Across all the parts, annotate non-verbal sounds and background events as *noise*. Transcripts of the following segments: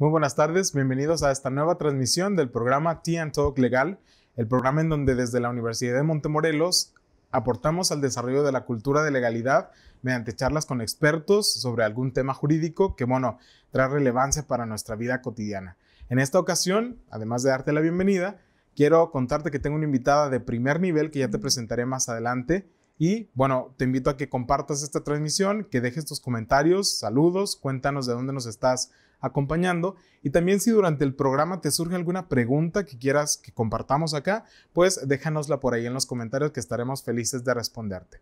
Muy buenas tardes, bienvenidos a esta nueva transmisión del programa T Talk Legal, el programa en donde desde la Universidad de Montemorelos aportamos al desarrollo de la cultura de legalidad mediante charlas con expertos sobre algún tema jurídico que, bueno, trae relevancia para nuestra vida cotidiana. En esta ocasión, además de darte la bienvenida, quiero contarte que tengo una invitada de primer nivel que ya te presentaré más adelante. Y bueno, te invito a que compartas esta transmisión, que dejes tus comentarios, saludos, cuéntanos de dónde nos estás acompañando. Y también si durante el programa te surge alguna pregunta que quieras que compartamos acá, pues déjanosla por ahí en los comentarios que estaremos felices de responderte.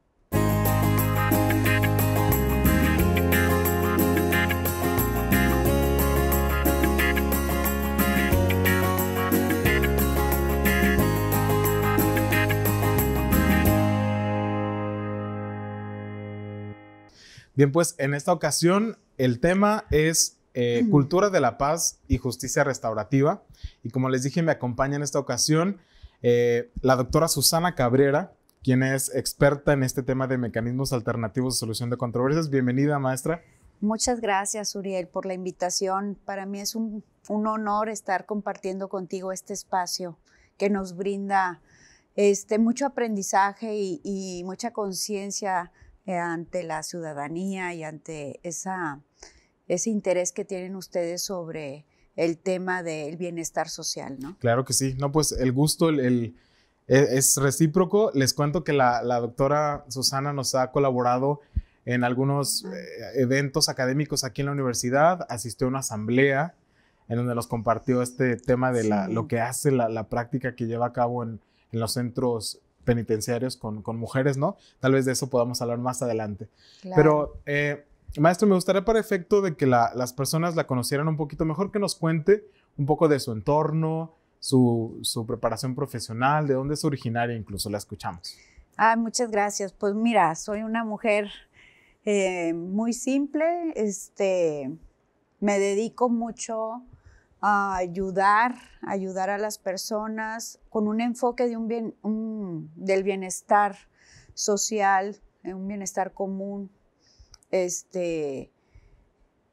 Bien, pues en esta ocasión el tema es eh, cultura de la Paz y Justicia Restaurativa. Y como les dije, me acompaña en esta ocasión eh, la doctora Susana Cabrera, quien es experta en este tema de mecanismos alternativos de solución de controversias. Bienvenida, maestra. Muchas gracias, Uriel, por la invitación. Para mí es un, honor estar compartiendo contigo este espacio que nos brinda este, mucho aprendizaje y mucha conciencia eh, ante la ciudadanía y ante esa ese interés que tienen ustedes sobre el tema del bienestar social, ¿no? Claro que sí. No, pues el gusto, el, e, es, recíproco. Les cuento que la, doctora Susana nos ha colaborado en algunos eh, eventos académicos aquí en la universidad, asistió a una asamblea en donde nos compartió este tema de la, lo que hace la, práctica que lleva a cabo en, los centros penitenciarios con, mujeres, ¿no? Tal vez de eso podamos hablar más adelante. Claro. Pero eh, Maestro, me gustaría para efecto de que las personas la conocieran un poquito mejor, que nos cuente un poco de su entorno, su, preparación profesional, de dónde es originaria, incluso la escuchamos. Ah, muchas gracias. Pues mira, soy una mujer eh, muy simple, este, me dedico mucho a ayudar, a ayudar a las personas con un enfoque de un bien, del bienestar social, eh, un bienestar común, este,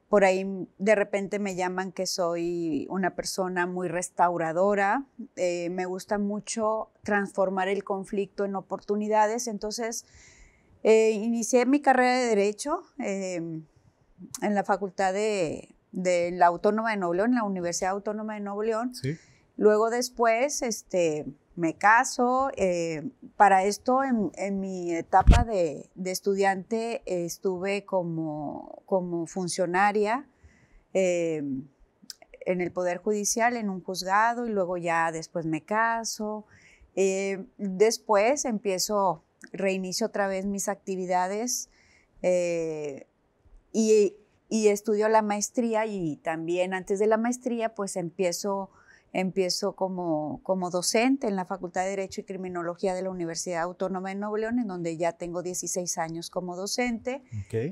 por ahí de repente me llaman que soy una persona muy restauradora, eh, me gusta mucho transformar el conflicto en oportunidades, entonces eh, inicié mi carrera de derecho em, en la Facultad de, la Autónoma de Nuevo León, la Universidad Autónoma de Nuevo León. Luego después, este, me caso. Eh, para esto, en, mi etapa de, estudiante, eh, estuve como, funcionaria eh, en el Poder Judicial, en un juzgado, y luego ya después me caso. después empiezo, reinicio otra vez mis actividades y, y estudio la maestría y también antes de la maestría, pues empiezo Empiezo como, como docente en la Facultad de Derecho y Criminología de la Universidad Autónoma de Nuevo León, en donde ya tengo 16 años como docente,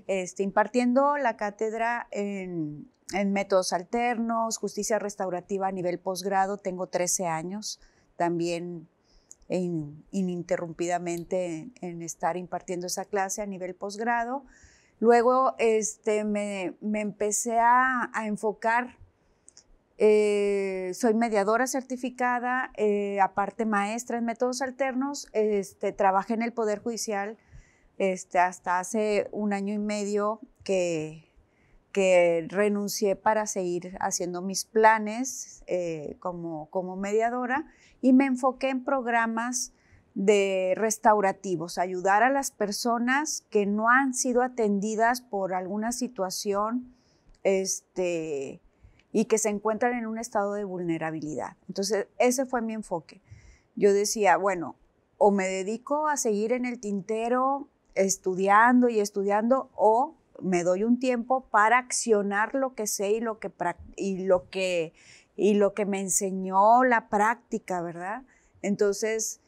este, impartiendo la cátedra en, métodos alternos, justicia restaurativa a nivel posgrado, tengo 13 años también ininterrumpidamente en, estar impartiendo esa clase a nivel posgrado. Luego este, me, empecé a, enfocar eh, soy mediadora certificada, eh, aparte maestra en métodos alternos, este, trabajé en el Poder Judicial este, hasta hace un año y medio que, renuncié para seguir haciendo mis planes eh, como, como mediadora y me enfoqué en programas de restaurativos, ayudar a las personas que no han sido atendidas por alguna situación, este, y que se encuentran en un estado de vulnerabilidad. Entonces, ese fue mi enfoque. Yo decía, bueno, o me dedico a seguir en el tintero estudiando y estudiando, o me doy un tiempo para accionar lo que sé y lo que, y lo que, y lo que me enseñó la práctica, ¿verdad? Entonces,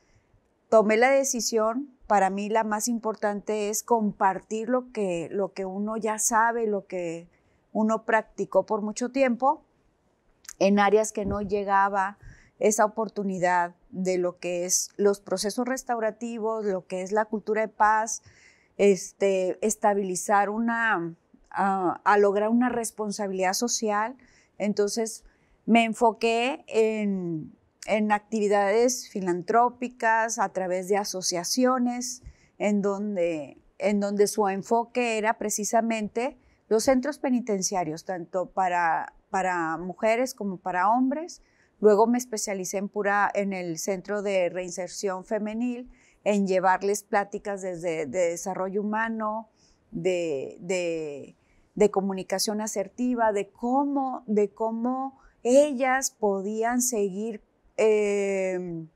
tomé la decisión. Para mí la más importante es compartir lo que, lo que uno ya sabe, lo que uno practicó por mucho tiempo en áreas que no llegaba esa oportunidad de lo que es los procesos restaurativos, lo que es la cultura de paz, este, estabilizar una, ah, a, lograr una responsabilidad social. Entonces me enfoqué en, en actividades filantrópicas a través de asociaciones, en donde, en donde su enfoque era precisamente los centros penitenciarios, tanto para para mujeres como para hombres. Luego me especialicé en, pura, en el Centro de Reinserción Femenil, en llevarles pláticas desde de desarrollo humano, de, comunicación asertiva, de cómo, de cómo ellas podían seguir em,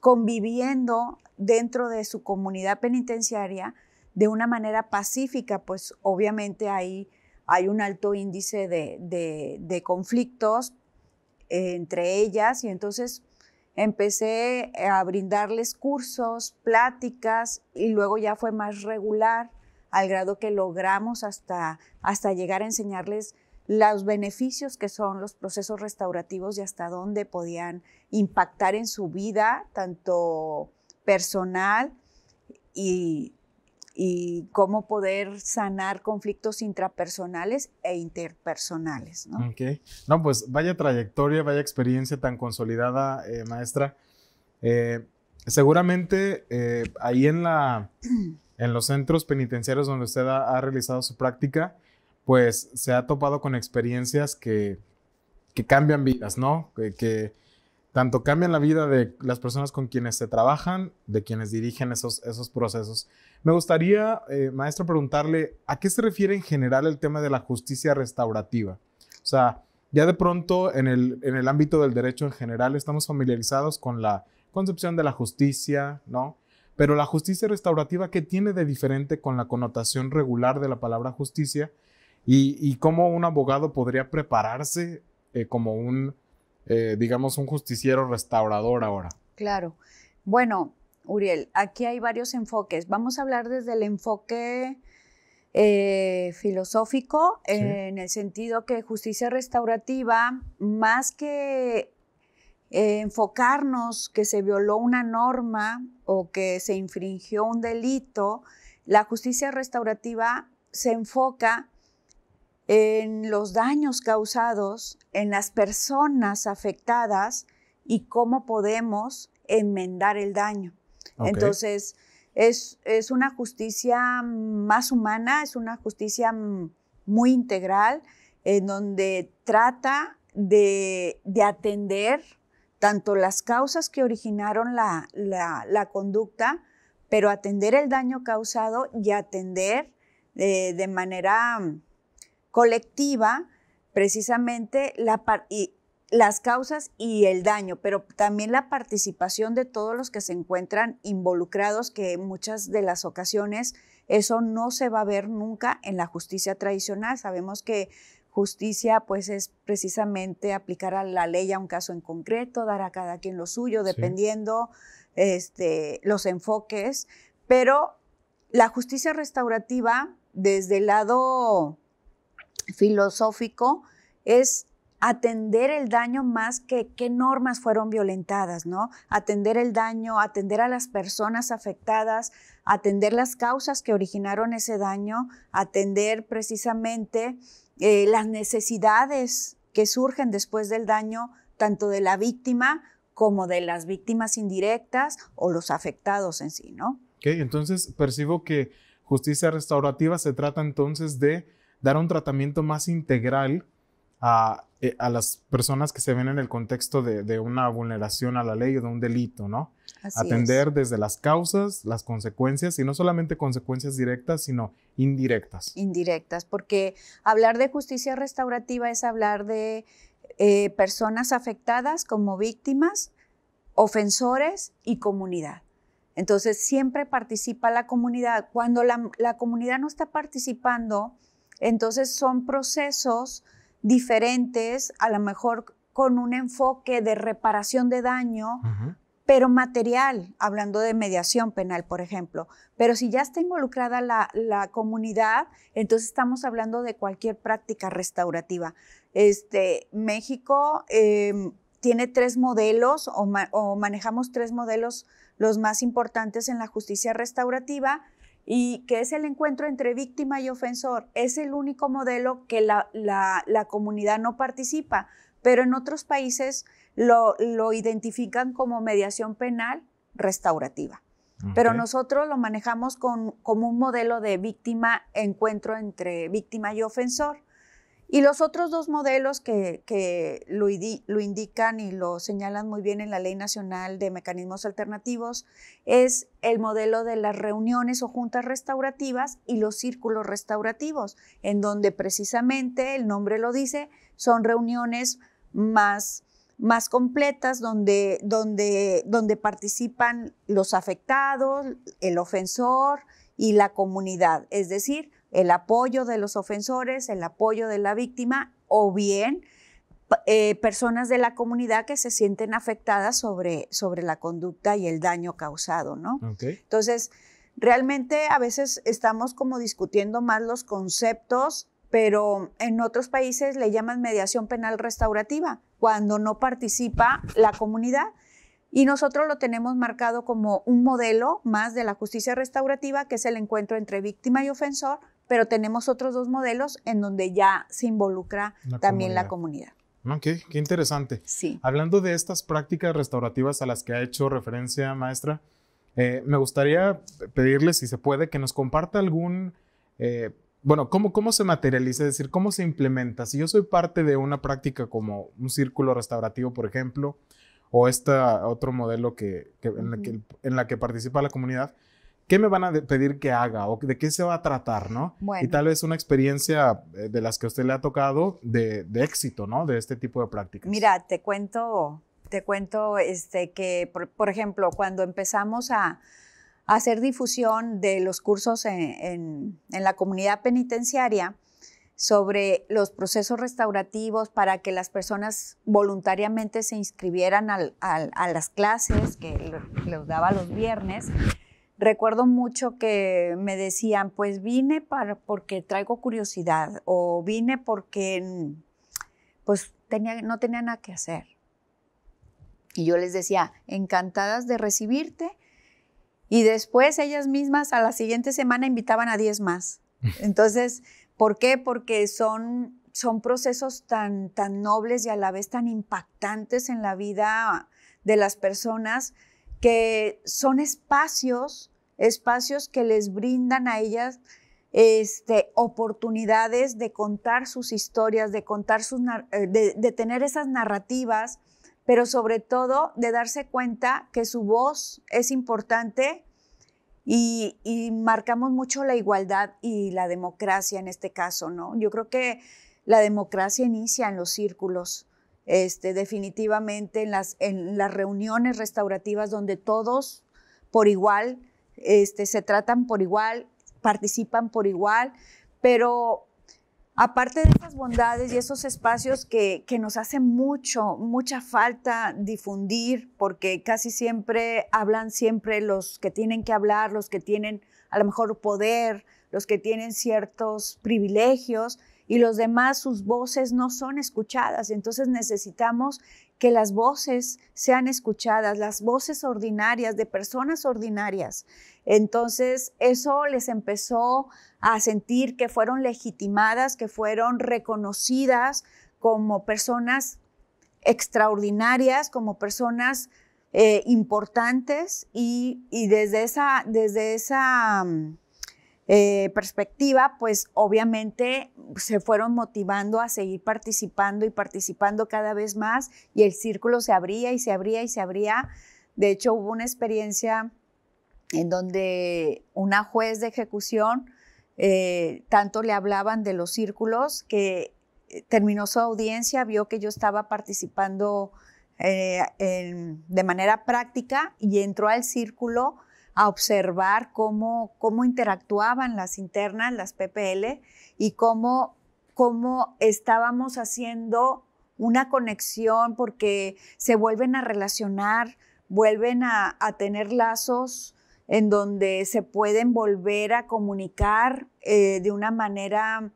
conviviendo dentro de su comunidad penitenciaria de una manera pacífica, pues obviamente ahí hay un alto índice de, conflictos entre ellas y entonces empecé a brindarles cursos, pláticas y luego ya fue más regular al grado que logramos hasta, hasta llegar a enseñarles los beneficios que son los procesos restaurativos y hasta dónde podían impactar en su vida, tanto personal y y cómo poder sanar conflictos intrapersonales e interpersonales. ¿no? Okay. no, pues vaya trayectoria, vaya experiencia tan consolidada, eh, maestra. Eh, seguramente eh, ahí en, la, *clears throat* en los centros penitenciarios donde usted ha, realizado su práctica, pues se ha topado con experiencias que, que cambian vidas, ¿no? que tanto cambian la vida de las personas con quienes se trabajan, de quienes dirigen esos, esos procesos. Me gustaría, eh, maestro, preguntarle a qué se refiere en general el tema de la justicia restaurativa. O sea, ya de pronto en el, ámbito del derecho en general estamos familiarizados con la concepción de la justicia, ¿no? Pero la justicia restaurativa, ¿qué tiene de diferente con la connotación regular de la palabra justicia? ¿Y, y cómo un abogado podría prepararse eh, como un eh, digamos, un justiciero restaurador ahora. Claro. Bueno, Uriel, aquí hay varios enfoques. Vamos a hablar desde el enfoque eh, filosófico, en el sentido que justicia restaurativa, más que eh, enfocarnos que se violó una norma o que se infringió un delito, la justicia restaurativa se enfoca en los daños causados, en las personas afectadas y cómo podemos enmendar el daño. Entonces, es, una justicia más humana, es una justicia muy integral, en donde trata de, atender tanto las causas que originaron la, conducta, pero atender el daño causado y atender eh, de manera colectiva, precisamente las causas y el daño, pero también la participación de todos los que se encuentran involucrados, que en muchas de las ocasiones eso no se va a ver nunca en la justicia tradicional. Sabemos que justicia pues es precisamente aplicar a la ley a un caso en concreto, dar a cada quien lo suyo, dependiendo este, los enfoques, pero la justicia restaurativa desde el lado filosófico es atender el daño más que qué normas fueron violentadas, ¿no? Atender el daño, atender a las personas afectadas, atender las causas que originaron ese daño, atender precisamente eh, las necesidades que surgen después del daño, tanto de la víctima como de las víctimas indirectas o los afectados en sí, ¿no? Ok, entonces percibo que justicia restaurativa se trata entonces de dar un tratamiento más integral eh, a, las personas que se ven en el contexto de, una vulneración a la ley o de un delito, ¿no? Atender desde las causas, las consecuencias, y no solamente consecuencias directas, sino indirectas. Indirectas, porque hablar de justicia restaurativa es hablar de eh, personas afectadas como víctimas, ofensores y comunidad. Entonces siempre participa la comunidad. Cuando la, la comunidad no está participando, entonces son procesos diferentes, a lo mejor con un enfoque de reparación de daño, pero material, hablando de mediación penal, por ejemplo. Pero si ya está involucrada la, comunidad, entonces estamos hablando de cualquier práctica restaurativa. Este, México em, tiene tres modelos o manejamos tres modelos los más importantes en la justicia restaurativa y que es el encuentro entre víctima y ofensor. Es el único modelo que la, comunidad no participa, pero en otros países lo, identifican como mediación penal restaurativa. Pero nosotros lo manejamos como un modelo de víctima, encuentro entre víctima y ofensor. Y los otros dos modelos que, lo, indican y lo señalan muy bien en la Ley Nacional de Mecanismos Alternativos es el modelo de las reuniones o juntas restaurativas y los círculos restaurativos, en donde precisamente el nombre lo dice, son reuniones más, completas donde, donde participan los afectados, el ofensor y la comunidad, es decir, el apoyo de los ofensores, el apoyo de la víctima o bien eh, personas de la comunidad que se sienten afectadas sobre, sobre la conducta y el daño causado, ¿no? Entonces, realmente a veces estamos como discutiendo más los conceptos, pero en otros países le llaman mediación penal restaurativa, cuando no participa la comunidad. Y nosotros lo tenemos marcado como un modelo más de la justicia restaurativa, que es el encuentro entre víctima y ofensor pero tenemos otros dos modelos en donde ya se involucra también la comunidad. Ok, qué interesante. Sí. Hablando de estas prácticas restaurativas a las que ha hecho referencia, maestra, eh, me gustaría pedirle, si se puede, que nos comparta algún, eh, bueno, cómo, cómo se materializa, es decir, cómo se implementa. Si yo soy parte de una práctica como un círculo restaurativo, por ejemplo, o este otro modelo en, el que, en, la que, participa la comunidad, ¿qué me van a pedir que haga o de qué se va a tratar, no? Y tal vez una experiencia eh, de las que a usted le ha tocado de, éxito, ¿no? De este tipo de prácticas. Mira, te cuento, te cuento este, que, por, ejemplo, cuando empezamos a, hacer difusión de los cursos en, la comunidad penitenciaria, sobre los procesos restaurativos para que las personas voluntariamente se inscribieran a las clases que les daba los viernes recuerdo mucho que me decían, pues vine para, porque traigo curiosidad o vine porque mm, pues tenía, no tenía nada que hacer. Y yo les decía, encantadas de recibirte. Y después ellas mismas a la siguiente semana invitaban a 10 más. *laughs* Entonces, ¿por qué? Porque son, son procesos tan, tan nobles y a la vez tan impactantes en la vida de las personas que son espacios, espacios que les brindan a ellas este, oportunidades de contar sus historias, de, contar sus, eh, de, tener esas narrativas, pero sobre todo de darse cuenta que su voz es importante y, y, marcamos mucho la igualdad y la democracia en este caso, ¿no? Yo creo que la democracia inicia en los círculos, este, definitivamente en las, reuniones restaurativas donde todos por igual, este, se tratan por igual, participan por igual, pero aparte de esas bondades y esos espacios que, que nos hace mucho, mucha falta difundir, porque casi siempre hablan siempre los que tienen que hablar, los que tienen a lo mejor poder, los que tienen ciertos privilegios, y los demás, sus voces no son escuchadas. Entonces necesitamos que las voces sean escuchadas, las voces ordinarias de personas ordinarias. Entonces eso les empezó a sentir que fueron legitimadas, que fueron reconocidas como personas extraordinarias, como personas eh, importantes y, desde esa, desde esa mm, eh, perspectiva, pues obviamente se fueron motivando a seguir participando y participando cada vez más y el círculo se abría y se abría y se abría. De hecho, hubo una experiencia en donde una juez de ejecución, eh, tanto le hablaban de los círculos que eh, terminó su audiencia, vio que yo estaba participando de manera práctica y entró al círculo a observar cómo, interactuaban las internas, las PPL, y cómo, cómo estábamos haciendo una conexión porque se vuelven a relacionar, vuelven a, tener lazos en donde se pueden volver a comunicar eh, de una manera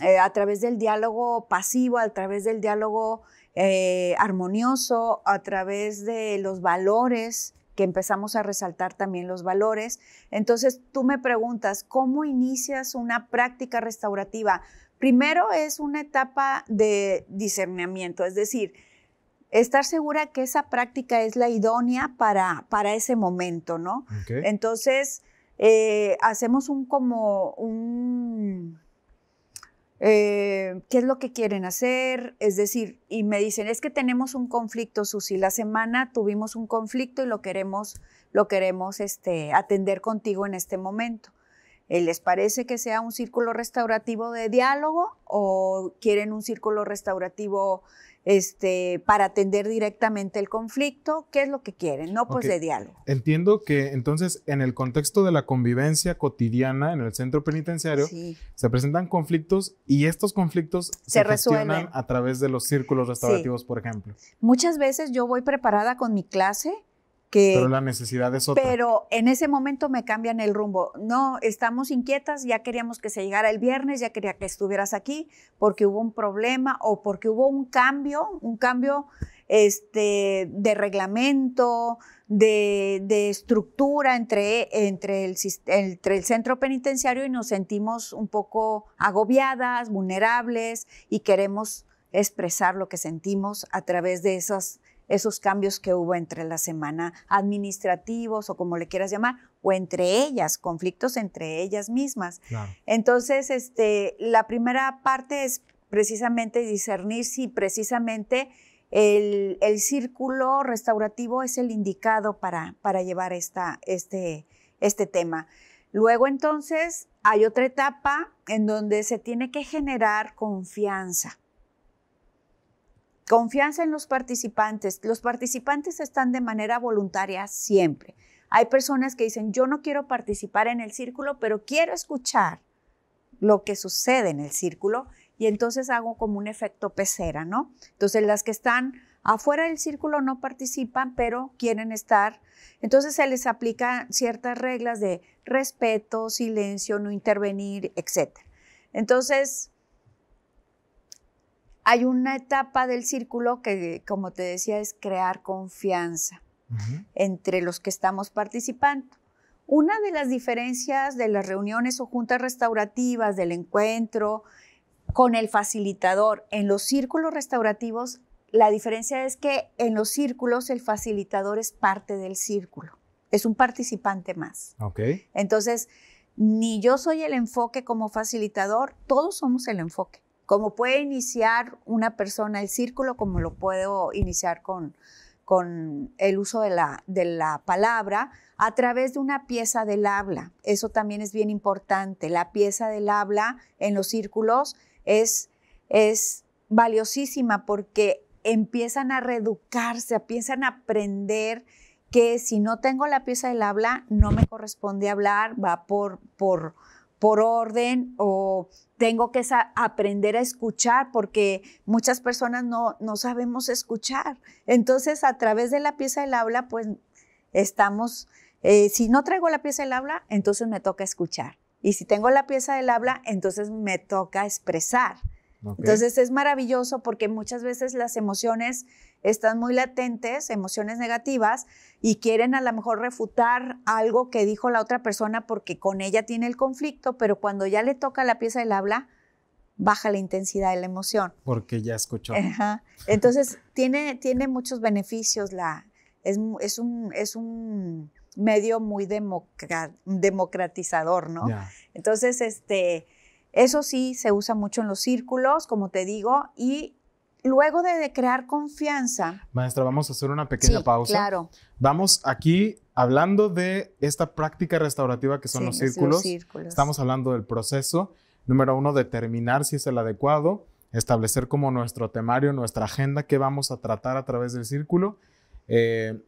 eh, a través del diálogo pasivo, a través del diálogo eh, armonioso, a través de los valores que empezamos a resaltar también los valores. Entonces, tú me preguntas, ¿cómo inicias una práctica restaurativa? Primero es una etapa de discernimiento, es decir, estar segura que esa práctica es la idónea para, para ese momento, ¿no? Entonces, eh, hacemos un como un eh, qué es lo que quieren hacer, es decir, y me dicen, es que tenemos un conflicto, Susi, la semana tuvimos un conflicto y lo queremos, lo queremos este, atender contigo en este momento. Eh, ¿Les parece que sea un círculo restaurativo de diálogo o quieren un círculo restaurativo este, para atender directamente el conflicto, ¿qué es lo que quieren? No, pues de diálogo. Entiendo que entonces en el contexto de la convivencia cotidiana en el centro penitenciario se presentan conflictos y estos conflictos se, resuelven a través de los círculos restaurativos, por ejemplo. Muchas veces yo voy preparada con mi clase pero la necesidad es otra. Pero en ese momento me cambian el rumbo. No, estamos inquietas, ya queríamos que se llegara el viernes, ya quería que estuvieras aquí, porque hubo un problema o porque hubo un cambio, un cambio este, de reglamento, de, estructura entre, el, entre el centro penitenciario y nos sentimos un poco agobiadas, vulnerables y queremos expresar lo que sentimos a través de esas esos cambios que hubo entre la semana administrativos o como le quieras llamar, o entre ellas, conflictos entre ellas mismas. Entonces, este, la primera parte es precisamente discernir si precisamente el, círculo restaurativo es el indicado para, para llevar esta, este, este tema. Luego entonces hay otra etapa en donde se tiene que generar confianza. Confianza en los participantes. Los participantes están de manera voluntaria siempre. Hay personas que dicen, yo no quiero participar en el círculo, pero quiero escuchar lo que sucede en el círculo y entonces hago como un efecto pecera, ¿no? Entonces las que están afuera del círculo no participan, pero quieren estar. Entonces se les aplican ciertas reglas de respeto, silencio, no intervenir, etc. Entonces, hay una etapa del círculo que, como te decía, es crear confianza entre los que estamos participando. Una de las diferencias de las reuniones o juntas restaurativas, del encuentro con el facilitador en los círculos restaurativos, la diferencia es que en los círculos el facilitador es parte del círculo, es un participante más. Okay. Entonces, ni yo soy el enfoque como facilitador, todos somos el enfoque. Como puede iniciar una persona el círculo, como lo puedo iniciar con, el uso de la, palabra, a través de una pieza del habla. Eso también es bien importante. La pieza del habla en los círculos es, es valiosísima porque empiezan a reeducarse, empiezan a aprender que si no tengo la pieza del habla, no me corresponde hablar, va por, por, por orden o tengo que aprender a escuchar porque muchas personas no, no sabemos escuchar. Entonces, a través de la pieza del habla, pues estamos, eh, si no traigo la pieza del habla, entonces me toca escuchar. Y si tengo la pieza del habla, entonces me toca expresar. Entonces es maravilloso porque muchas veces las emociones están muy latentes, emociones negativas, y quieren a lo mejor refutar algo que dijo la otra persona porque con ella tiene el conflicto, pero cuando ya le toca la pieza del habla, baja la intensidad de la emoción. Porque ya escuchó. Entonces, *laughs* tiene, tiene muchos beneficios. La, es, un, es un medio muy democratizador, ¿no? Entonces, este, eso sí se usa mucho en los círculos, como te digo, y luego de crear confianza. Maestra, vamos a hacer una pequeña pausa. Claro. Vamos aquí hablando de esta práctica restaurativa que son los, círculos. Estamos hablando del proceso. Número uno, determinar si es el adecuado, establecer como nuestro temario, nuestra agenda, qué vamos a tratar a través del círculo, eh,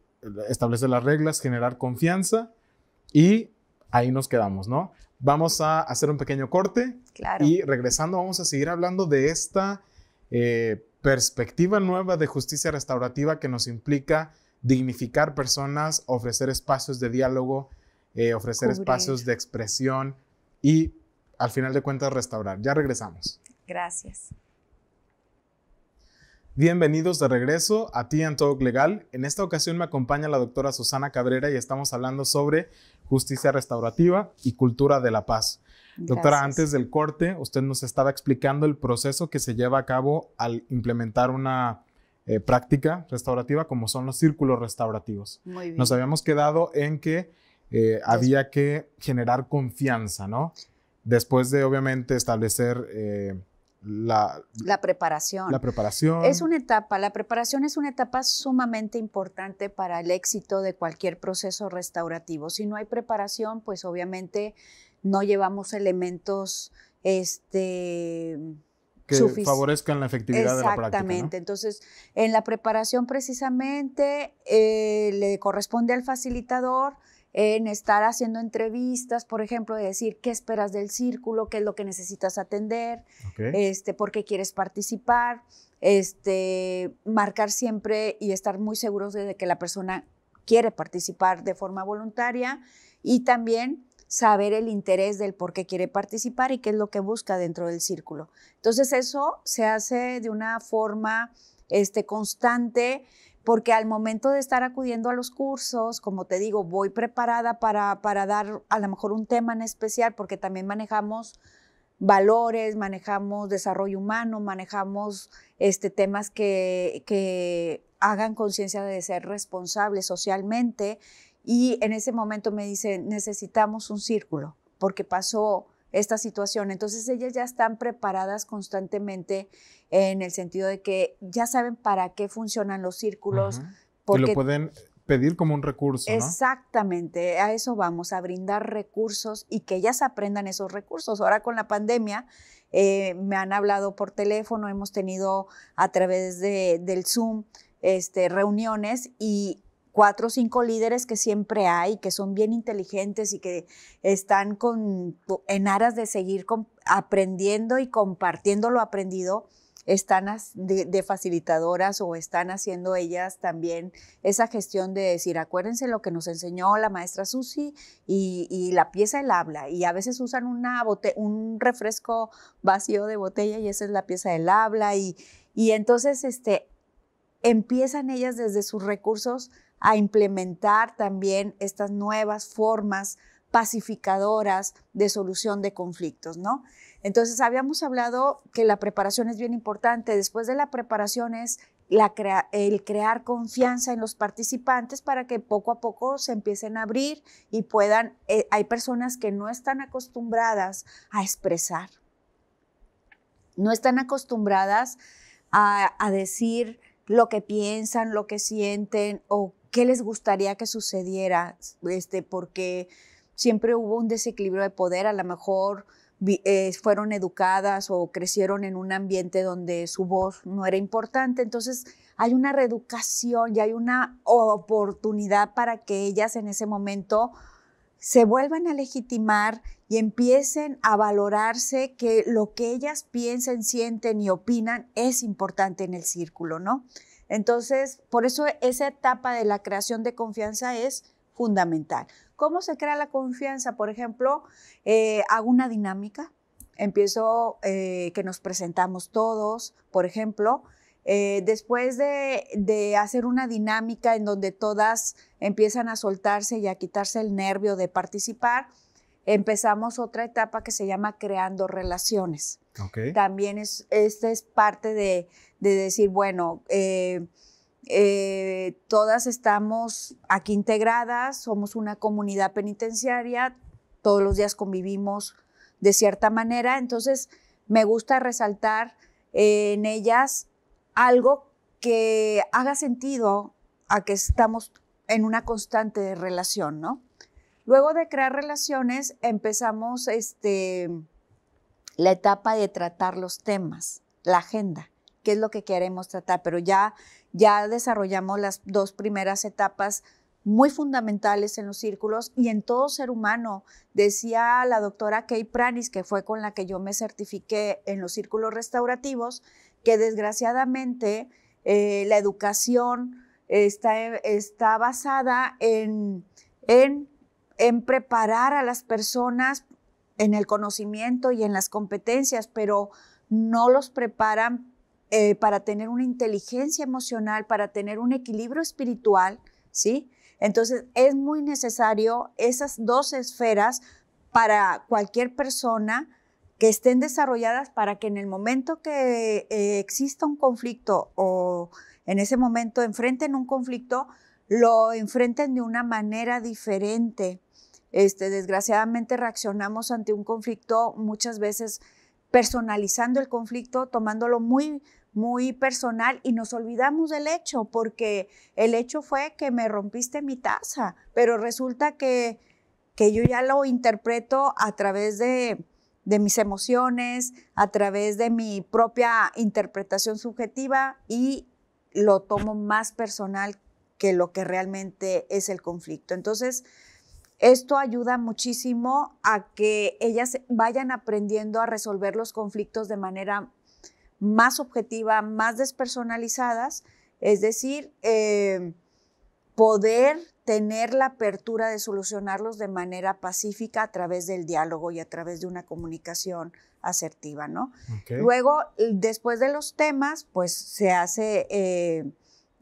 establecer las reglas, generar confianza y ahí nos quedamos, ¿no? Vamos a hacer un pequeño corte y regresando vamos a seguir hablando de esta eh, perspectiva nueva de justicia restaurativa que nos implica dignificar personas, ofrecer espacios de diálogo, eh, ofrecer espacios de expresión y al final de cuentas restaurar. Ya regresamos. Gracias. Bienvenidos de regreso a ti en Talk Legal. En esta ocasión me acompaña la doctora Susana Cabrera y estamos hablando sobre justicia restaurativa y cultura de la paz. Doctora, antes del corte, usted nos estaba explicando el proceso que se lleva a cabo al implementar una eh, práctica restaurativa como son los círculos restaurativos. Nos habíamos quedado en que eh, había que generar confianza, ¿no? Después de, obviamente, establecer... Eh, la, la, preparación. La preparación. Es una etapa, la preparación es una etapa sumamente importante para el éxito de cualquier proceso restaurativo. Si no hay preparación, pues obviamente no llevamos elementos este, que favorezcan la efectividad de la práctica. Exactamente. Entonces, en la preparación precisamente eh, le corresponde al facilitador en estar haciendo entrevistas, por ejemplo, de decir qué esperas del círculo, qué es lo que necesitas atender, este, por qué quieres participar, este, marcar siempre y estar muy seguros de que la persona quiere participar de forma voluntaria y también saber el interés del por qué quiere participar y qué es lo que busca dentro del círculo. Entonces eso se hace de una forma este, constante porque al momento de estar acudiendo a los cursos, como te digo, voy preparada para, dar a lo mejor un tema en especial porque también manejamos valores, manejamos desarrollo humano, manejamos este, temas que, que hagan conciencia de ser responsables socialmente y en ese momento me dice, necesitamos un círculo, porque pasó esta situación. Entonces ellas ya están preparadas constantemente en el sentido de que ya saben para qué funcionan los círculos. y lo pueden pedir como un recurso. Exactamente, a eso vamos, a brindar recursos y que ellas aprendan esos recursos. Ahora con la pandemia eh, me han hablado por teléfono, hemos tenido a través de, del Zoom este, reuniones y cuatro o cinco líderes que siempre hay, que son bien inteligentes y que están con, en aras de seguir aprendiendo y compartiendo lo aprendido, están de, facilitadoras o están haciendo ellas también esa gestión de decir, acuérdense lo que nos enseñó la maestra Susi y, la pieza del habla. Y a veces usan una un refresco vacío de botella y esa es la pieza del habla. Y, y entonces este, empiezan ellas desde sus recursos a implementar también estas nuevas formas pacificadoras de solución de conflictos, ¿no? Entonces, habíamos hablado que la preparación es bien importante. Después de la preparación es el crear confianza en los participantes para que poco a poco se empiecen a abrir y puedan, eh, hay personas que no están acostumbradas a expresar, no están acostumbradas a, a decir lo que piensan, lo que sienten o qué les gustaría que sucediera, este, porque siempre hubo un desequilibrio de poder, a lo mejor eh, fueron educadas o crecieron en un ambiente donde su voz no era importante, entonces hay una reeducación y hay una oportunidad para que ellas en ese momento se vuelvan a legitimar y empiecen a valorarse que lo que ellas piensen, sienten y opinan es importante en el círculo, ¿no? Entonces, por eso esa etapa de la creación de confianza es fundamental. ¿Cómo se crea la confianza? Por ejemplo, eh, hago una dinámica, empiezo eh, que nos presentamos todos, por ejemplo, eh, después de, hacer una dinámica en donde todas empiezan a soltarse y a quitarse el nervio de participar, empezamos otra etapa que se llama creando relaciones. También es, esta es parte de, decir, bueno, eh, eh, todas estamos aquí integradas, somos una comunidad penitenciaria, todos los días convivimos de cierta manera, entonces me gusta resaltar en ellas algo que haga sentido a que estamos en una constante relación, ¿no? Luego de crear relaciones, empezamos este, la etapa de tratar los temas, la agenda, qué es lo que queremos tratar, pero ya, desarrollamos las dos primeras etapas muy fundamentales en los círculos y en todo ser humano. Decía la doctora Kay Pranis, que fue con la que yo me certifiqué en los círculos restaurativos, que desgraciadamente eh, la educación está, basada en en preparar a las personas en el conocimiento y en las competencias, pero no los preparan eh, para tener una inteligencia emocional, para tener un equilibrio espiritual, ¿sí? Entonces es muy necesario esas dos esferas para cualquier persona que estén desarrolladas para que en el momento que eh, exista un conflicto o en ese momento enfrenten un conflicto, lo enfrenten de una manera diferente este, desgraciadamente reaccionamos ante un conflicto muchas veces personalizando el conflicto, tomándolo muy, muy personal y nos olvidamos del hecho, porque el hecho fue que me rompiste mi taza, pero resulta que, que yo ya lo interpreto a través de, de mis emociones, a través de mi propia interpretación subjetiva y lo tomo más personal que lo que realmente es el conflicto. Entonces, esto ayuda muchísimo a que ellas vayan aprendiendo a resolver los conflictos de manera más objetiva, más despersonalizadas, es decir, eh, poder tener la apertura de solucionarlos de manera pacífica a través del diálogo y a través de una comunicación asertiva, Luego, después de los temas, pues se hace eh,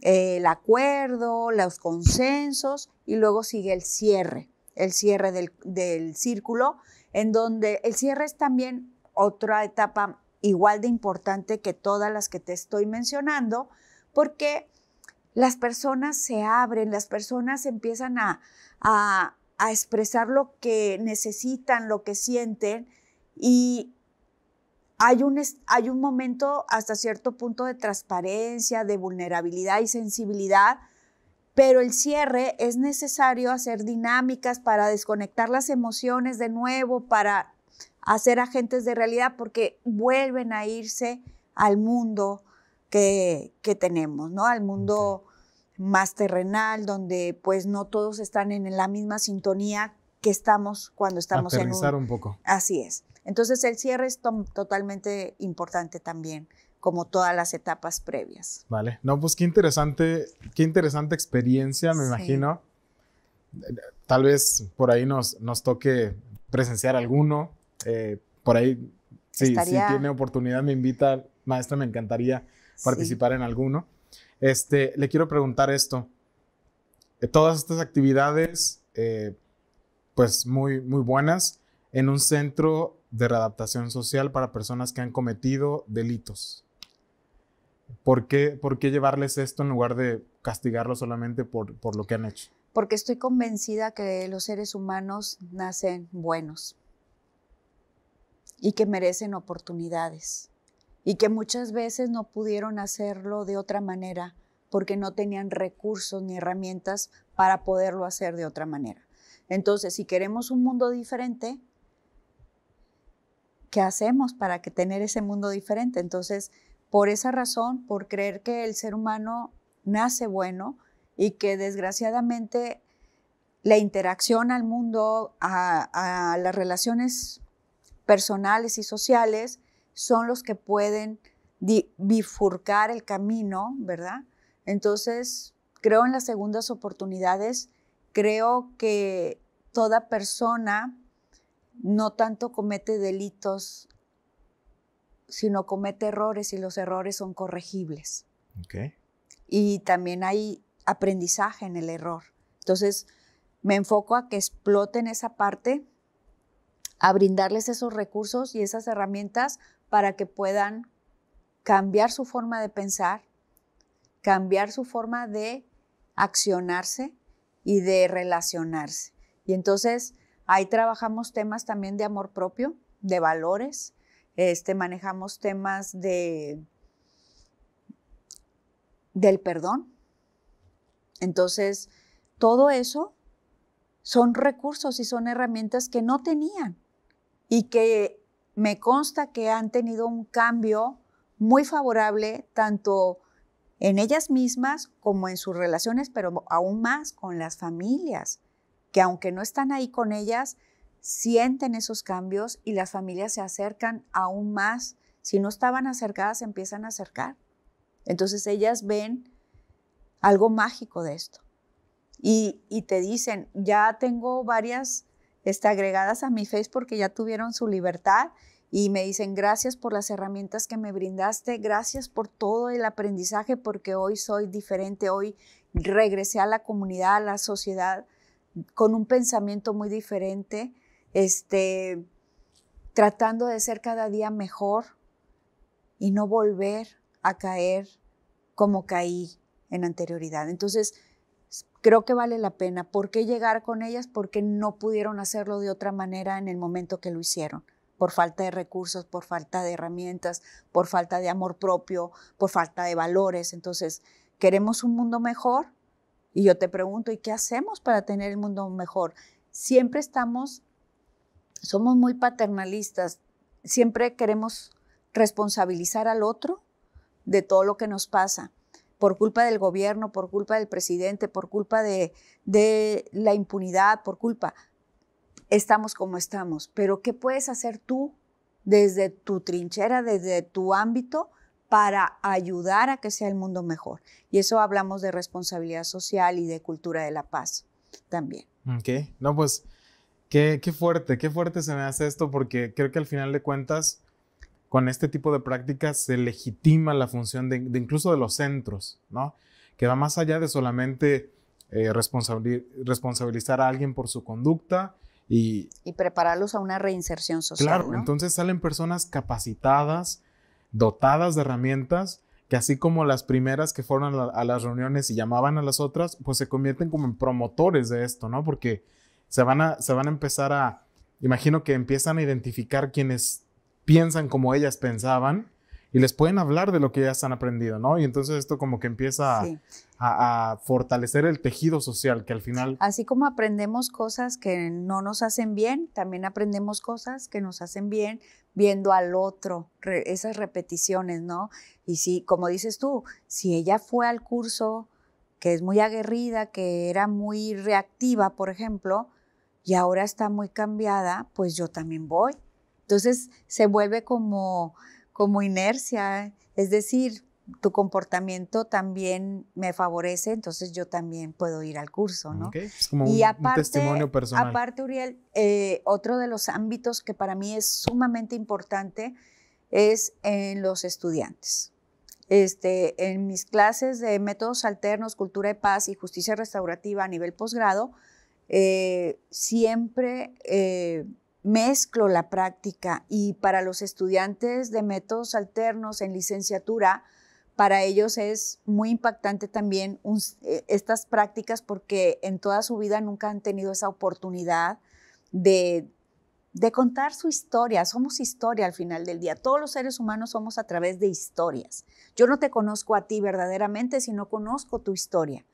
el acuerdo, los consensos y luego sigue el cierre el cierre del, círculo, en donde el cierre es también otra etapa igual de importante que todas las que te estoy mencionando, porque las personas se abren, las personas empiezan a, expresar lo que necesitan, lo que sienten y hay hay un momento hasta cierto punto de transparencia, de vulnerabilidad y sensibilidad pero el cierre es necesario hacer dinámicas para desconectar las emociones de nuevo, para hacer agentes de realidad, porque vuelven a irse al mundo que, tenemos, ¿no? Al mundo más terrenal, donde pues no todos están en la misma sintonía que estamos cuando estamos en un... un poco. Así es. Entonces el cierre es totalmente importante también como todas las etapas previas. Vale, no, pues qué interesante, qué interesante experiencia, me imagino. Tal vez por ahí nos, nos toque presenciar alguno, eh, por ahí, si tiene oportunidad me invita, maestra, me encantaría participar en alguno. Este, le quiero preguntar esto, eh, todas estas actividades, eh, pues muy, muy buenas, en un centro de readaptación social para personas que han cometido delitos. ¿Por qué, ¿Por qué llevarles esto en lugar de castigarlos solamente por, por lo que han hecho? Porque estoy convencida que los seres humanos nacen buenos y que merecen oportunidades y que muchas veces no pudieron hacerlo de otra manera porque no tenían recursos ni herramientas para poderlo hacer de otra manera. Entonces, si queremos un mundo diferente, ¿qué hacemos para que tener ese mundo diferente? Entonces, por esa razón, por creer que el ser humano nace bueno y que desgraciadamente la interacción al mundo, a, las relaciones personales y sociales, son los que pueden bifurcar el camino, ¿verdad? Entonces, creo en las segundas oportunidades, creo que toda persona no tanto comete delitos sino comete errores y los errores son corregibles. Y también hay aprendizaje en el error. Entonces, me enfoco a que exploten esa parte, a brindarles esos recursos y esas herramientas para que puedan cambiar su forma de pensar, cambiar su forma de accionarse y de relacionarse. Y entonces ahí trabajamos temas también de amor propio, de valores, este, manejamos temas de del perdón. Entonces, todo eso son recursos y son herramientas que no tenían y que me consta que han tenido un cambio muy favorable tanto en ellas mismas como en sus relaciones, pero aún más con las familias, que aunque no están ahí con ellas, sienten esos cambios y las familias se acercan aún más. Si no estaban acercadas, empiezan a acercar. Entonces ellas ven algo mágico de esto. Y, te dicen, ya tengo varias este, agregadas a mi Face porque ya tuvieron su libertad y me dicen, gracias por las herramientas que me brindaste, gracias por todo el aprendizaje porque hoy soy diferente, hoy regresé a la comunidad, a la sociedad con un pensamiento muy diferente este, tratando de ser cada día mejor y no volver a caer como caí en anterioridad. Entonces, creo que vale la pena. ¿Por qué llegar con ellas? Porque no pudieron hacerlo de otra manera en el momento que lo hicieron. Por falta de recursos, por falta de herramientas, por falta de amor propio, por falta de valores. Entonces, queremos un mundo mejor. Y yo te pregunto, ¿y qué hacemos para tener el mundo mejor? Siempre estamos somos muy paternalistas, siempre queremos responsabilizar al otro de todo lo que nos pasa, por culpa del gobierno, por culpa del presidente, por culpa de, la impunidad, por culpa. Estamos como estamos, pero ¿qué puedes hacer tú desde tu trinchera, desde tu ámbito? para ayudar a que sea el mundo mejor. Y eso hablamos de responsabilidad social y de cultura de la paz también. Ok, no, pues Qué, fuerte, qué fuerte se me hace esto porque creo que al final de cuentas, con este tipo de prácticas se legitima la función de, incluso de los centros, ¿no? Que va más allá de solamente eh, responsabilizar a alguien por su conducta y... Y prepararlos a una reinserción social. Claro, entonces salen personas capacitadas, dotadas de herramientas que así como las primeras que fueron a las reuniones y llamaban a las otras, pues se convierten como en promotores de esto, ¿no? Porque se van a, empezar a, imagino que empiezan a identificar quienes piensan como ellas pensaban y les pueden hablar de lo que ellas han aprendido, ¿no? Y entonces esto como que empieza a, fortalecer el tejido social que al final... Así como aprendemos cosas que no nos hacen bien, también aprendemos cosas que nos hacen bien viendo al otro, esas repeticiones, ¿no? Y si, como dices tú, si ella fue al curso que es muy aguerrida, que era muy reactiva, por ejemplo, y ahora está muy cambiada, pues yo también voy. Entonces se vuelve como, como inercia, es decir, tu comportamiento también me favorece, entonces yo también puedo ir al curso, ¿no? Es como un, aparte, testimonio personal. Aparte, Uriel, eh, otro de los ámbitos que para mí es sumamente importante es en los estudiantes. Este, en mis clases de métodos alternos, cultura de paz y justicia restaurativa a nivel posgrado, eh, siempre eh, mezclo la práctica y para los estudiantes de métodos alternos en licenciatura, para ellos es muy impactante también eh, estas prácticas porque en toda su vida nunca han tenido esa oportunidad de, contar su historia. Somos historia al final del día. Todos los seres humanos somos a través de historias. Yo no te conozco a ti verdaderamente, si no conozco tu historia.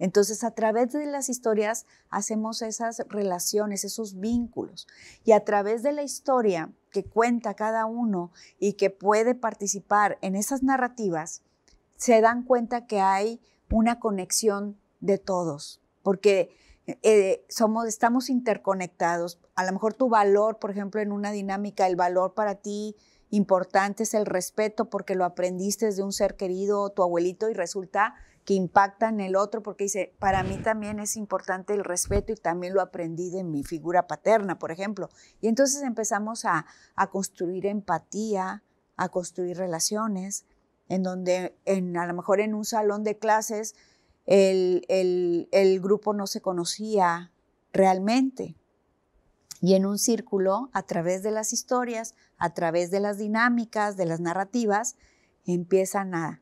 Entonces, a través de las historias hacemos esas relaciones, esos vínculos. Y a través de la historia que cuenta cada uno y que puede participar en esas narrativas, se dan cuenta que hay una conexión de todos, porque eh, somos, estamos interconectados. A lo mejor tu valor, por ejemplo, en una dinámica, el valor para ti importante es el respeto porque lo aprendiste de un ser querido, tu abuelito, y resulta que impacta en el otro, porque dice, para mí también es importante el respeto y también lo aprendí de mi figura paterna, por ejemplo. Y entonces empezamos a, construir empatía, a construir relaciones, en donde a lo mejor en un salón de clases el, grupo no se conocía realmente. Y en un círculo, a través de las historias, a través de las dinámicas, de las narrativas, empiezan a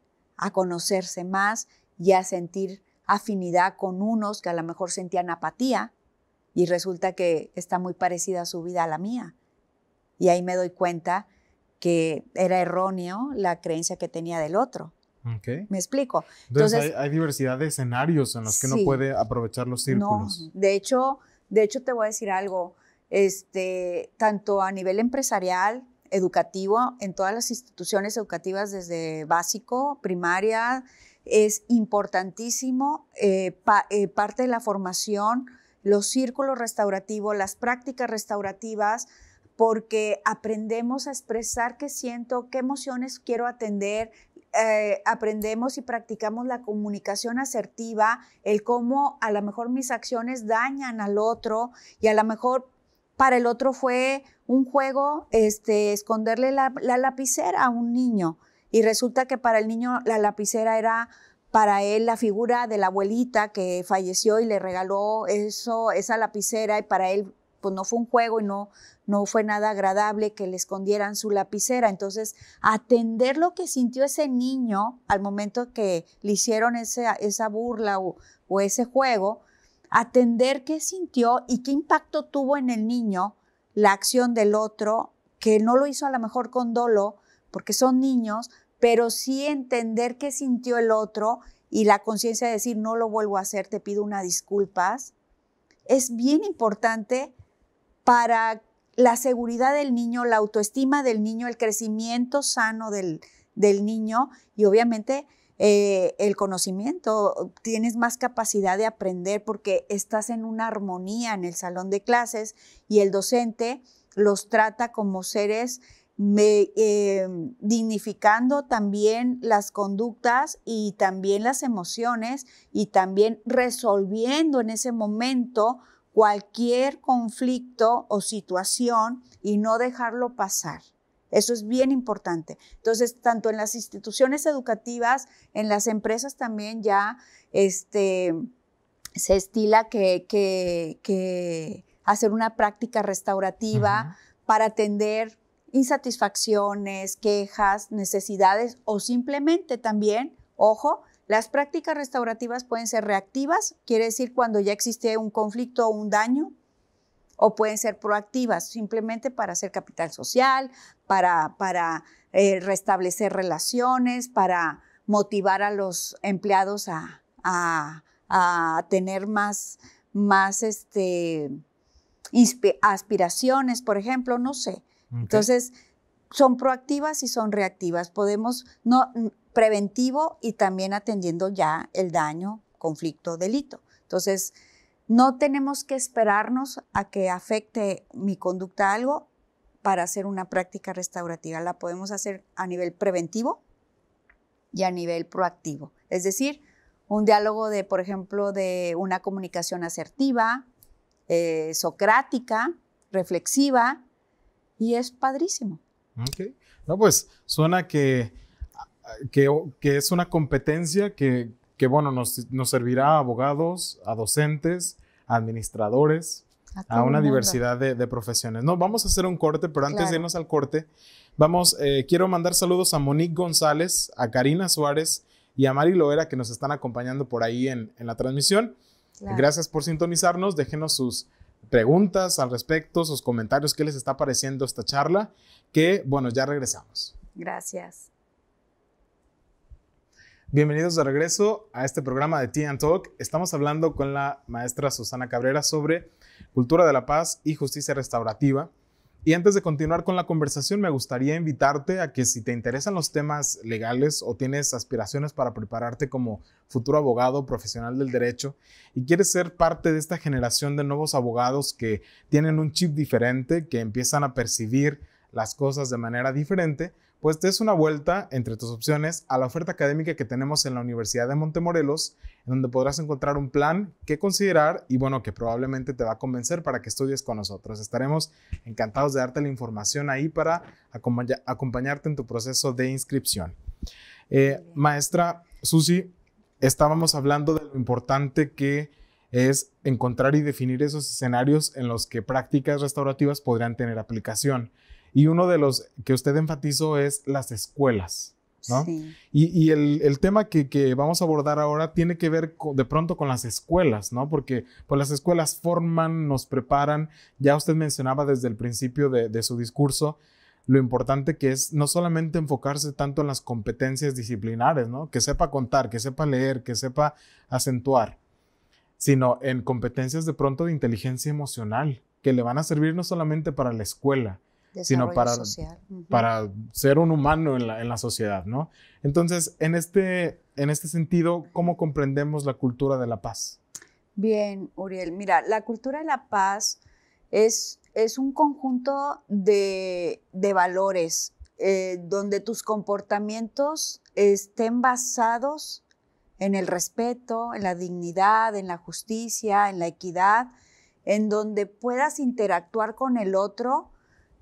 conocerse más y a sentir afinidad con unos que a lo mejor sentían apatía y resulta que está muy parecida su vida a la mía. Y ahí me doy cuenta que era erróneo la creencia que tenía del otro. Okay. ¿Me explico? Entonces, hay, diversidad de escenarios en los que no puede aprovechar los círculos. de hecho, de hecho te voy a decir algo, este, tanto a nivel empresarial, educativo, en todas las instituciones educativas desde básico, primaria, es importantísimo, eh, eh, parte de la formación, los círculos restaurativos, las prácticas restaurativas, porque aprendemos a expresar qué siento, qué emociones quiero atender, eh, aprendemos y practicamos la comunicación asertiva, el cómo a lo mejor mis acciones dañan al otro y a lo mejor para el otro fue un juego, este, esconderle la, la lapicera a un niño y resulta que para el niño la lapicera era para él la figura de la abuelita que falleció y le regaló eso, esa lapicera y para él pues no fue un juego y no, no fue nada agradable que le escondieran su lapicera. Entonces, atender lo que sintió ese niño al momento que le hicieron ese, esa burla o, o ese juego, atender qué sintió y qué impacto tuvo en el niño la acción del otro, que no lo hizo a lo mejor con dolo, porque son niños, pero sí entender qué sintió el otro y la conciencia de decir, no lo vuelvo a hacer, te pido unas disculpas, es bien importante para la seguridad del niño, la autoestima del niño, el crecimiento sano del, niño y obviamente eh, el conocimiento, tienes más capacidad de aprender porque estás en una armonía en el salón de clases y el docente los trata como seres eh, dignificando también las conductas y también las emociones y también resolviendo en ese momento cualquier conflicto o situación y no dejarlo pasar. Eso es bien importante. Entonces, tanto en las instituciones educativas, en las empresas también ya este, se estila que, hacer una práctica restaurativa para atender insatisfacciones, quejas, necesidades o simplemente también, ojo, las prácticas restaurativas pueden ser reactivas, quiere decir cuando ya existe un conflicto o un daño, o pueden ser proactivas, simplemente para hacer capital social, para, para eh, restablecer relaciones, para motivar a los empleados a, a tener más, más este, aspiraciones, por ejemplo, no sé. Entonces, son proactivas y son reactivas. Podemos, no, preventivo y también atendiendo ya el daño, conflicto, delito. Entonces, no tenemos que esperarnos a que afecte mi conducta algo para hacer una práctica restaurativa. La podemos hacer a nivel preventivo y a nivel proactivo. Es decir, un diálogo de, por ejemplo, de una comunicación asertiva, eh, socrática, reflexiva, y es padrísimo. Ok. No, pues suena que, que, es una competencia que, bueno, nos, servirá a abogados, a docentes, a administradores, a, una diversidad de, profesiones. No, vamos a hacer un corte, pero antes de irnos al corte, vamos, eh, quiero mandar saludos a Monique González, a Karina Suárez y a Mari Loera que nos están acompañando por ahí en, la transmisión. Gracias por sintonizarnos, déjenos sus preguntas al respecto, sus comentarios, qué les está pareciendo esta charla, que bueno, ya regresamos. Gracias. Bienvenidos de regreso a este programa de Tea and Talk. Estamos hablando con la maestra Susana Cabrera sobre cultura de la paz y justicia restaurativa. Y antes de continuar con la conversación, me gustaría invitarte a que si te interesan los temas legales o tienes aspiraciones para prepararte como futuro abogado profesional del derecho y quieres ser parte de esta generación de nuevos abogados que tienen un chip diferente, que empiezan a percibir las cosas de manera diferente, pues des una vuelta entre tus opciones a la oferta académica que tenemos en la Universidad de Montemorelos, en donde podrás encontrar un plan que considerar y bueno, que probablemente te va a convencer para que estudies con nosotros. Estaremos encantados de darte la información ahí para acompañarte en tu proceso de inscripción. Eh, maestra Susi, estábamos hablando de lo importante que es encontrar y definir esos escenarios en los que prácticas restaurativas podrían tener aplicación. Y uno de los que usted enfatizó es las escuelas. ¿no? Y, el, tema que, vamos a abordar ahora tiene que ver de pronto con las escuelas, ¿no? Porque pues, las escuelas forman, nos preparan. Ya usted mencionaba desde el principio de, de, su discurso lo importante que es no solamente enfocarse tanto en las competencias disciplinares, ¿no? Que sepa contar, que sepa leer, que sepa acentuar, sino en competencias de pronto de inteligencia emocional, que le van a servir no solamente para la escuela, sino para, para ser un humano en la, sociedad, ¿no? Entonces, este, en este, sentido, ¿cómo comprendemos la cultura de la paz? Bien, Uriel, mira, la cultura de la paz es, un conjunto de, valores eh, donde tus comportamientos estén basados en el respeto, en la dignidad, en la justicia, en la equidad, en donde puedas interactuar con el otro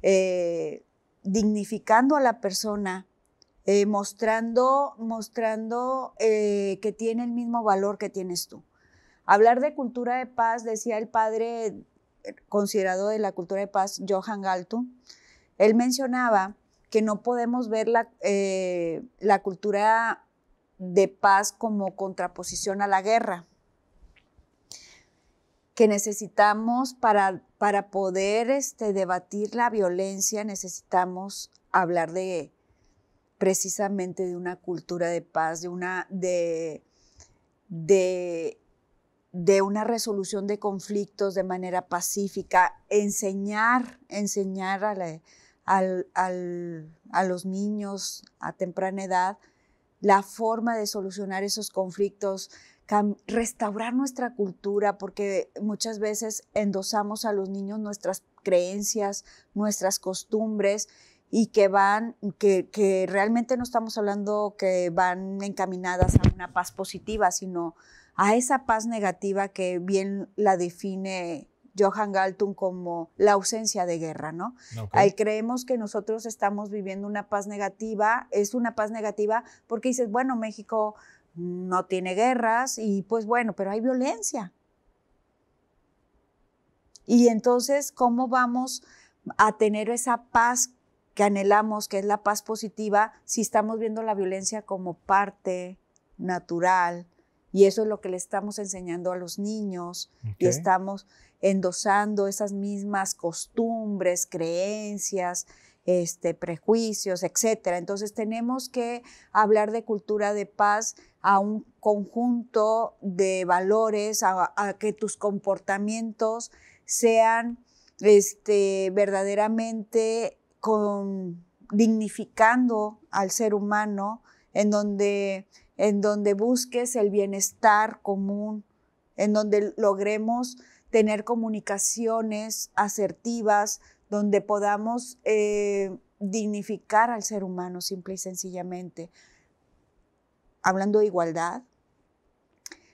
eh, dignificando a la persona, eh, mostrando, mostrando eh, que tiene el mismo valor que tienes tú. Hablar de cultura de paz, decía el padre considerado de la cultura de paz, Johan Galtung, él mencionaba que no podemos ver la, la cultura de paz como contraposición a la guerra, que necesitamos para para poder este, debatir la violencia necesitamos hablar de precisamente de una cultura de paz, de una, de, de, una resolución de conflictos de manera pacífica, enseñar, enseñar a los niños a temprana edad la forma de solucionar esos conflictos, restaurar nuestra cultura, porque muchas veces endosamos a los niños nuestras creencias, nuestras costumbres y que van, que, realmente no estamos hablando que van encaminadas a una paz positiva, sino a esa paz negativa que bien la define Johan Galtung como la ausencia de guerra, ¿no? Ahí creemos que nosotros estamos viviendo una paz negativa, es una paz negativa porque dices, bueno, México no tiene guerras y pues bueno, pero hay violencia. Y entonces, ¿cómo vamos a tener esa paz que anhelamos, que es la paz positiva, si estamos viendo la violencia como parte natural? Y eso es lo que le estamos enseñando a los niños y estamos endosando esas mismas costumbres, creencias, este, prejuicios, etcétera. Entonces tenemos que hablar de cultura de paz a un conjunto de valores, a, que tus comportamientos sean este, verdaderamente con, dignificando al ser humano, en donde, en donde busques el bienestar común, en donde logremos tener comunicaciones asertivas, donde podamos eh, dignificar al ser humano simple y sencillamente. Hablando de igualdad,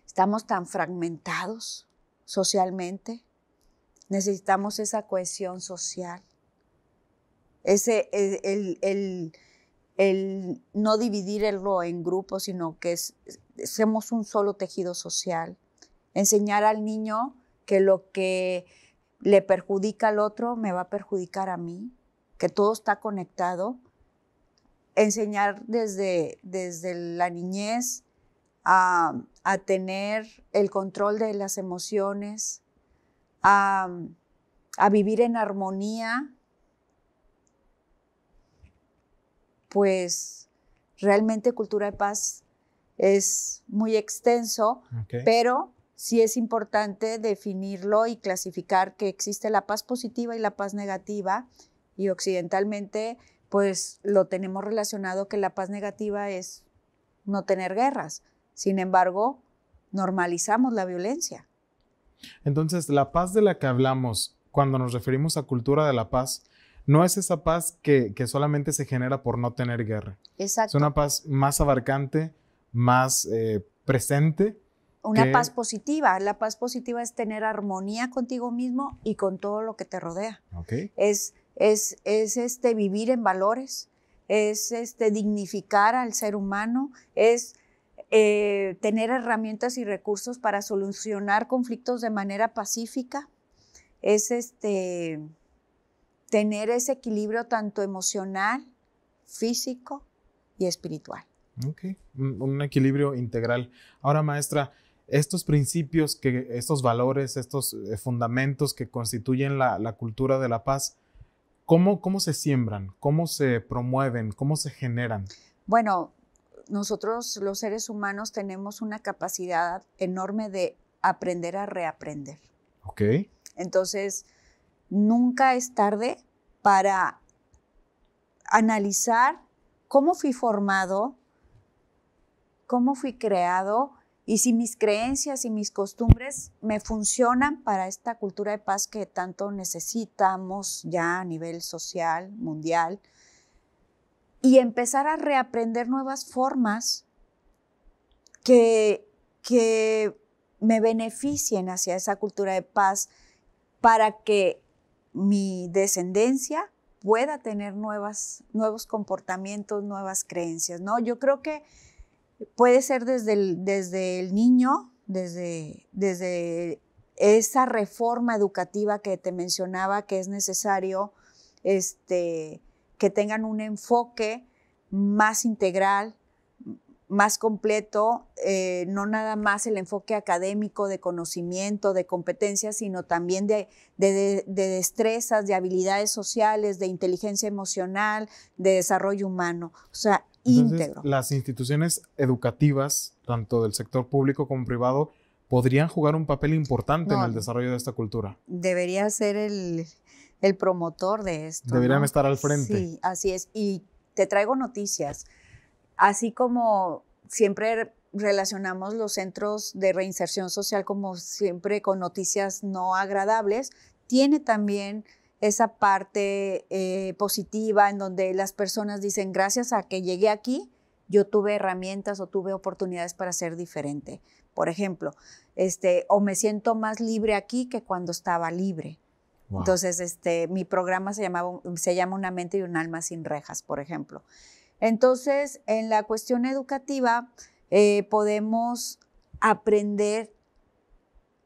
estamos tan fragmentados socialmente, necesitamos esa cohesión social, ese, el, el, el, no dividirlo en grupos, sino que seamos un solo tejido social, enseñar al niño que lo que le perjudica al otro, me va a perjudicar a mí, que todo está conectado. Enseñar desde, desde la niñez a, tener el control de las emociones, a, vivir en armonía, pues realmente cultura de paz es muy extenso, pero sí es importante definirlo y clasificar que existe la paz positiva y la paz negativa y occidentalmente pues lo tenemos relacionado que la paz negativa es no tener guerras. Sin embargo, normalizamos la violencia. Entonces, la paz de la que hablamos cuando nos referimos a cultura de la paz, no es esa paz que, solamente se genera por no tener guerra. Exacto. Es una paz más abarcante, más eh, presente una paz positiva. La paz positiva es tener armonía contigo mismo y con todo lo que te rodea. Es, es, este, vivir en valores, es este, dignificar al ser humano, es eh, tener herramientas y recursos para solucionar conflictos de manera pacífica, es este, tener ese equilibrio tanto emocional, físico y espiritual. un equilibrio integral. Ahora, maestra, estos principios, que, estos valores, estos eh, fundamentos que constituyen la, cultura de la paz, ¿cómo, ¿cómo se siembran? ¿Cómo se promueven? ¿Cómo se generan? Bueno, nosotros los seres humanos tenemos una capacidad enorme de aprender a reaprender. Ok. Entonces, nunca es tarde para analizar cómo fui formado, cómo fui creado y si mis creencias y mis costumbres me funcionan para esta cultura de paz que tanto necesitamos ya a nivel social, mundial, y empezar a reaprender nuevas formas que, que me beneficien hacia esa cultura de paz para que mi descendencia pueda tener nuevas, nuevos comportamientos, nuevas creencias, ¿no? Yo creo que puede ser desde el, desde el niño, desde, desde esa reforma educativa que te mencionaba que es necesario este, que tengan un enfoque más integral, más completo, eh, no nada más el enfoque académico de conocimiento, de competencias, sino también de, de, destrezas, de habilidades sociales, de inteligencia emocional, de desarrollo humano. O sea, las instituciones educativas, tanto del sector público como privado, podrían jugar un papel importante en el desarrollo de esta cultura. Debería ser el, promotor de esto. Deberían estar al frente. Sí, así es. Y te traigo noticias. Así como siempre relacionamos los centros de reinserción social como siempre con noticias no agradables, tiene también esa parte eh, positiva en donde las personas dicen, gracias a que llegué aquí, yo tuve herramientas o tuve oportunidades para ser diferente. Por ejemplo, este, o me siento más libre aquí que cuando estaba libre. Entonces, este, mi programa se, llamaba, se llama Una mente y un alma sin rejas, por ejemplo. Entonces, en la cuestión educativa, eh, podemos aprender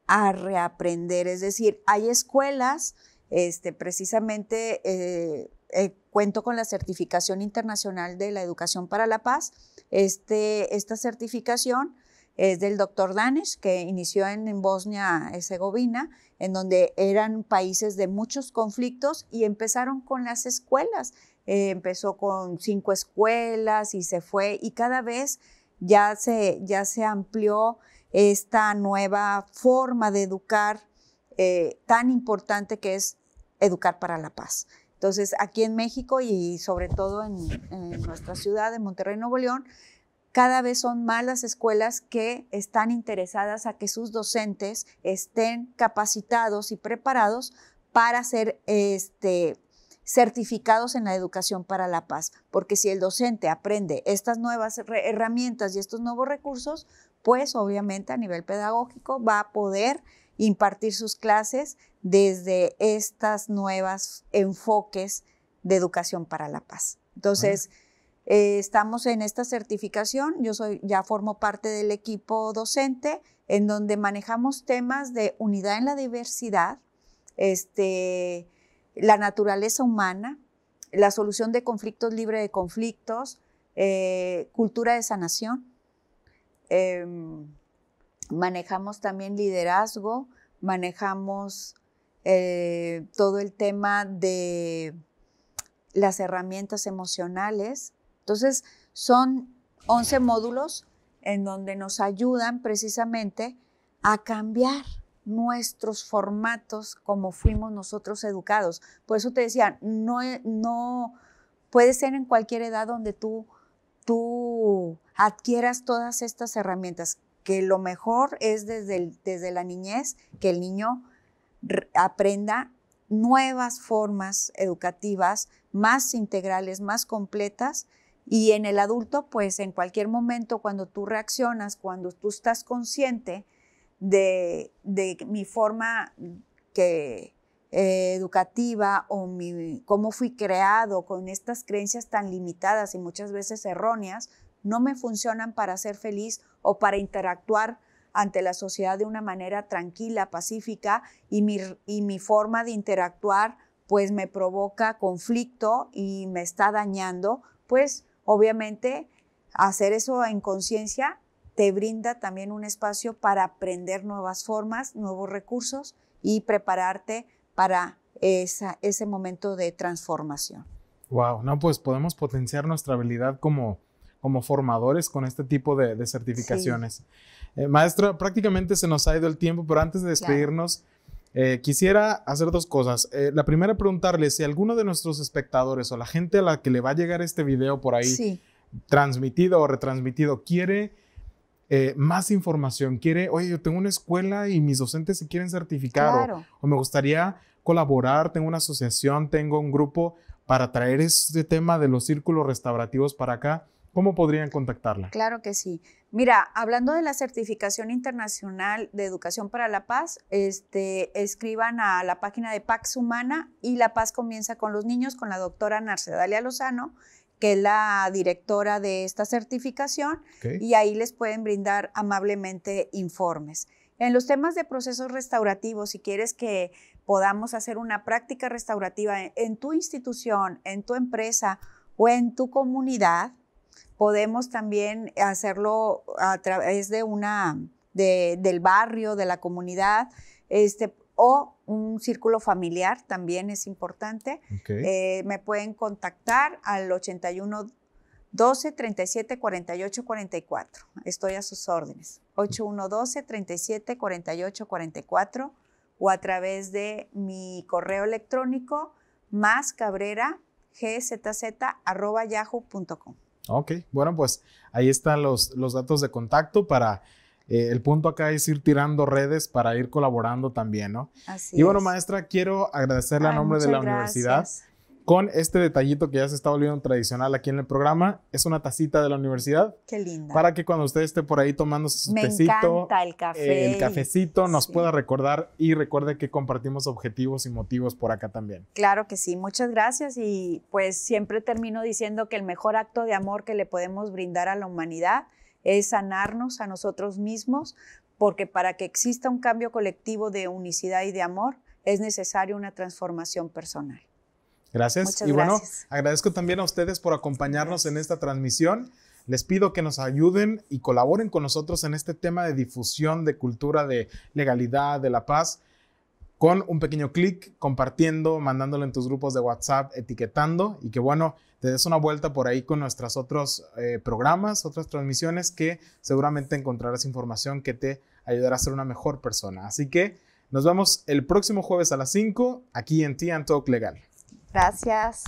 a reaprender. Es decir, hay escuelas este, precisamente eh, eh, cuento con la certificación internacional de la educación para la paz. Este, esta certificación es del doctor Danes que inició en, Bosnia-Herzegovina, en donde eran países de muchos conflictos y empezaron con las escuelas. Eh, empezó con cinco escuelas y se fue y cada vez ya se amplió esta nueva forma de educar eh, tan importante que es educar para la paz. Entonces, aquí en México y sobre todo en, nuestra ciudad de Monterrey, Nuevo León, cada vez son más las escuelas que están interesadas a que sus docentes estén capacitados y preparados para ser este, certificados en la educación para la paz, porque si el docente aprende estas nuevas herramientas y estos nuevos recursos, pues obviamente a nivel pedagógico va a poder impartir sus clases desde estas nuevas enfoques de educación para la paz. Entonces, eh, estamos en esta certificación, yo soy, ya formo parte del equipo docente, en donde manejamos temas de unidad en la diversidad, este, la naturaleza humana, la solución de conflictos libre de conflictos, eh, cultura de sanación, em, manejamos también liderazgo, manejamos eh, todo el tema de las herramientas emocionales. Entonces, son 11 módulos en donde nos ayudan precisamente a cambiar nuestros formatos como fuimos nosotros educados. Por eso te decía, no, e, puede ser en cualquier edad donde tú adquieras todas estas herramientas que lo mejor es desde, la niñez que el niño aprenda nuevas formas educativas más integrales, más completas. Y en el adulto, pues en cualquier momento, cuando tú reaccionas, cuando tú estás consciente de, mi forma que, eh, educativa o cómo fui creado con estas creencias tan limitadas y muchas veces erróneas, no me funcionan para ser feliz o para interactuar ante la sociedad de una manera tranquila, pacífica, y mi, y mi forma de interactuar pues me provoca conflicto y me está dañando, pues obviamente hacer eso en conciencia te brinda también un espacio para aprender nuevas formas, nuevos recursos y prepararte para ese momento de transformación. Wow, no, pues podemos potenciar nuestra habilidad como como formadores con este tipo de, certificaciones. Eh, maestro maestra, prácticamente se nos ha ido el tiempo, pero antes de despedirnos, eh, quisiera hacer dos cosas. Eh, la primera, preguntarle si alguno de nuestros espectadores o la gente a la que le va a llegar este video por ahí, transmitido o retransmitido, quiere... más información, quiere, oye, yo tengo una escuela y mis docentes se quieren certificar o, me gustaría colaborar, tengo una asociación, tengo un grupo para traer este tema de los círculos restaurativos para acá. ¿Cómo podrían contactarla? Claro que sí. Mira, hablando de la certificación internacional de educación para la paz, este, escriban a la página de Pax Humana y La Paz comienza con los niños con la doctora Narcedalia Lozano, que es la directora de esta certificación, y ahí les pueden brindar amablemente informes. En los temas de procesos restaurativos, si quieres que podamos hacer una práctica restaurativa en tu institución, en tu empresa o en tu comunidad, Podemos también hacerlo a través de una, del barrio, de la comunidad, este, o un círculo familiar también es importante. Eh, me pueden contactar al 81 12 37 48 44. Estoy a sus órdenes. 81 12 37 48 44 o a través de mi correo electrónico más cabrera gzz arroba yahoo.com. Ok, bueno, pues ahí están los, los datos de contacto para... Eh, el punto acá es ir tirando redes para ir colaborando también, ¿no? Así y bueno, maestra, quiero agradecerle a nombre de la universidad con este detallito que ya se está volviendo tradicional aquí en el programa. Es una tacita de la universidad. Qué linda. Para que cuando usted esté por ahí tomando su Me encanta el café. Eh, el cafecito nos pueda recordar y recuerde que compartimos objetivos y motivos por acá también. Claro que sí, muchas gracias y pues siempre termino diciendo que el mejor acto de amor que le podemos brindar a la humanidad es sanarnos a nosotros mismos, porque para que exista un cambio colectivo de unicidad y de amor es necesario una transformación personal. Gracias. y bueno, agradezco también a ustedes por acompañarnos en esta transmisión. Les pido que nos ayuden y colaboren con nosotros en este tema de difusión de cultura, de legalidad, de la paz, con un pequeño clic, compartiendo, mandándolo en tus grupos de WhatsApp, etiquetando y que bueno, te des una vuelta por ahí con nuestros otros eh, programas, otras transmisiones que seguramente encontrarás información que te ayudará a ser una mejor persona. Así que nos vemos el próximo jueves a las 5 aquí en Tian Talk Legal. Gracias.